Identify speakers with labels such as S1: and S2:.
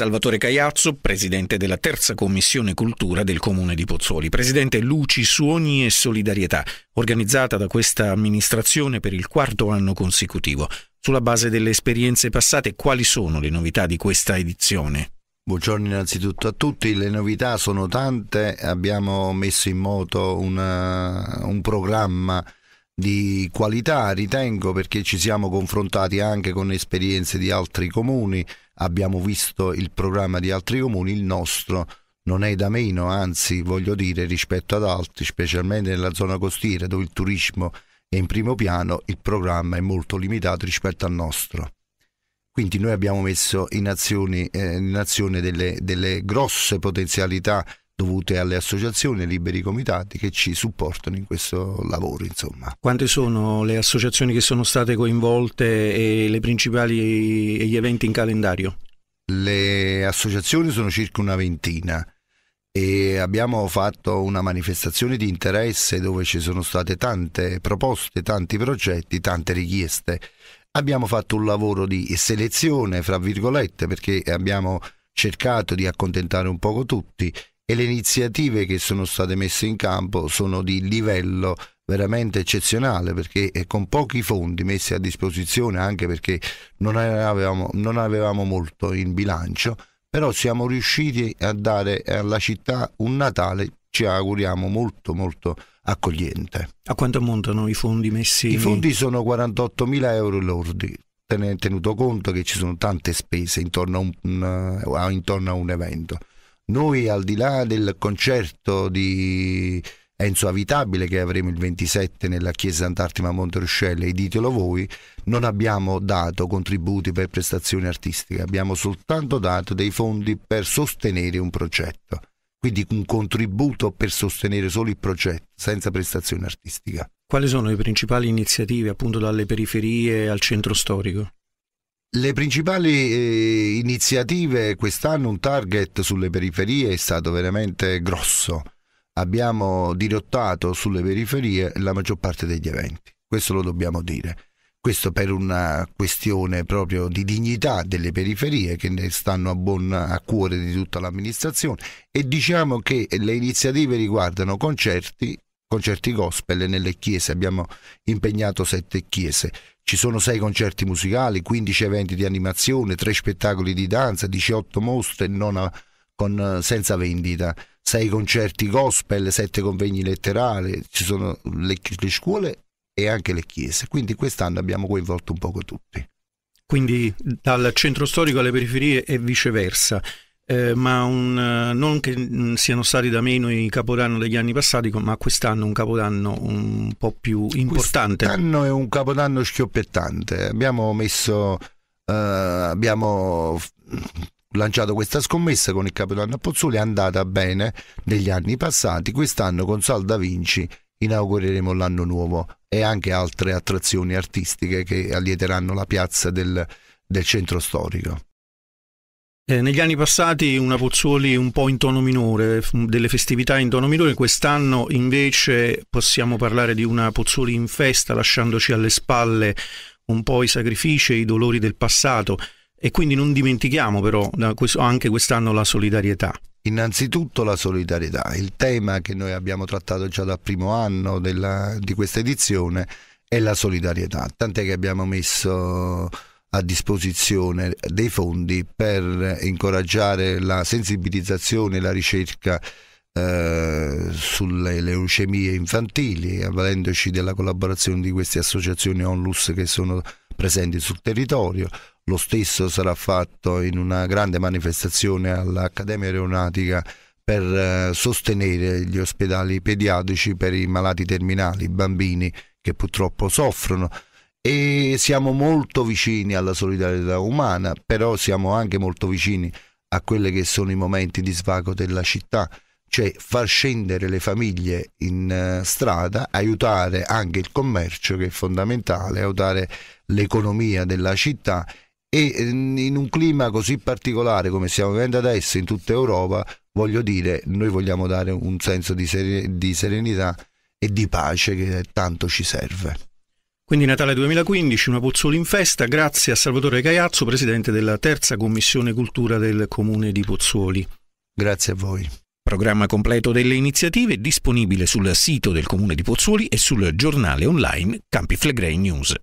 S1: Salvatore Cagliazzo, presidente della terza commissione cultura del comune di Pozzuoli. Presidente Luci, Suoni e Solidarietà, organizzata da questa amministrazione per il quarto anno consecutivo. Sulla base delle esperienze passate, quali sono le novità di questa
S2: edizione? Buongiorno innanzitutto a tutti, le novità sono tante, abbiamo messo in moto una, un programma di qualità, ritengo, perché ci siamo confrontati anche con esperienze di altri comuni, abbiamo visto il programma di altri comuni, il nostro non è da meno, anzi voglio dire rispetto ad altri, specialmente nella zona costiera dove il turismo è in primo piano, il programma è molto limitato rispetto al nostro. Quindi noi abbiamo messo in, azioni, eh, in azione delle, delle grosse potenzialità dovute alle associazioni, ai liberi comitati che ci supportano in questo lavoro. Insomma.
S1: Quante sono le associazioni che sono state coinvolte e le principali e gli eventi in calendario?
S2: Le associazioni sono circa una ventina e abbiamo fatto una manifestazione di interesse dove ci sono state tante proposte, tanti progetti, tante richieste. Abbiamo fatto un lavoro di selezione, fra virgolette, perché abbiamo cercato di accontentare un poco tutti e le iniziative che sono state messe in campo sono di livello veramente eccezionale perché eh, con pochi fondi messi a disposizione anche perché non avevamo, non avevamo molto in bilancio però siamo riusciti a dare alla città un Natale ci auguriamo molto molto accogliente. A quanto montano i fondi messi? I fondi sono 48 mila euro lordi, tenuto conto che ci sono tante spese intorno a un, uh, intorno a un evento. Noi al di là del concerto di Enzo Avitabile che avremo il 27 nella chiesa Antartima Monteruscelle e ditelo voi, non abbiamo dato contributi per prestazioni artistiche, abbiamo soltanto dato dei fondi per sostenere un progetto. Quindi un contributo per sostenere solo il progetto, senza prestazione artistica. Quali sono le
S1: principali iniziative appunto dalle periferie al centro storico?
S2: Le principali eh, iniziative quest'anno, un target sulle periferie è stato veramente grosso. Abbiamo dirottato sulle periferie la maggior parte degli eventi, questo lo dobbiamo dire. Questo per una questione proprio di dignità delle periferie che ne stanno a, buon, a cuore di tutta l'amministrazione e diciamo che le iniziative riguardano concerti, concerti gospel nelle chiese, abbiamo impegnato sette chiese, ci sono 6 concerti musicali, 15 eventi di animazione, 3 spettacoli di danza, 18 mostre non con, senza vendita, 6 concerti gospel, 7 convegni letterari, ci sono le, le scuole e anche le chiese. Quindi quest'anno abbiamo coinvolto un poco tutti.
S1: Quindi dal centro storico alle periferie e viceversa eh, ma un, eh, non che mm, siano stati da meno i capodanno degli anni passati, ma quest'anno un capodanno un po' più importante.
S2: Quest'anno è un capodanno schioppettante. Abbiamo messo, eh, abbiamo lanciato questa scommessa con il capodanno a Pozzoli, è andata bene negli anni passati. Quest'anno con Sal da Vinci inaugureremo l'anno nuovo e anche altre attrazioni artistiche che allieteranno la piazza del, del centro storico.
S1: Eh, negli anni passati una Pozzuoli un po' in tono minore, delle festività in tono minore, quest'anno invece possiamo parlare di una Pozzuoli in festa, lasciandoci alle spalle un po' i sacrifici e i dolori del passato e quindi non dimentichiamo però
S2: anche quest'anno la solidarietà. Innanzitutto la solidarietà, il tema che noi abbiamo trattato già dal primo anno della, di questa edizione è la solidarietà, tant'è che abbiamo messo a disposizione dei fondi per incoraggiare la sensibilizzazione e la ricerca eh, sulle leucemie infantili, avvalendoci della collaborazione di queste associazioni onlus che sono presenti sul territorio. Lo stesso sarà fatto in una grande manifestazione all'Accademia Aeronautica per eh, sostenere gli ospedali pediatrici per i malati terminali, i bambini che purtroppo soffrono e siamo molto vicini alla solidarietà umana, però siamo anche molto vicini a quelli che sono i momenti di svago della città, cioè far scendere le famiglie in eh, strada, aiutare anche il commercio che è fondamentale, aiutare l'economia della città e ehm, in un clima così particolare come stiamo vivendo adesso in tutta Europa, voglio dire, noi vogliamo dare un senso di, serenità e di pace che tanto ci serve.
S1: Quindi Natale 2015, una Pozzuoli in festa, grazie a Salvatore Gaiazzo, presidente della terza commissione cultura del comune di Pozzuoli. Grazie a voi. Programma completo delle iniziative disponibile sul sito del comune di Pozzuoli e sul giornale online Campi Flegrei News.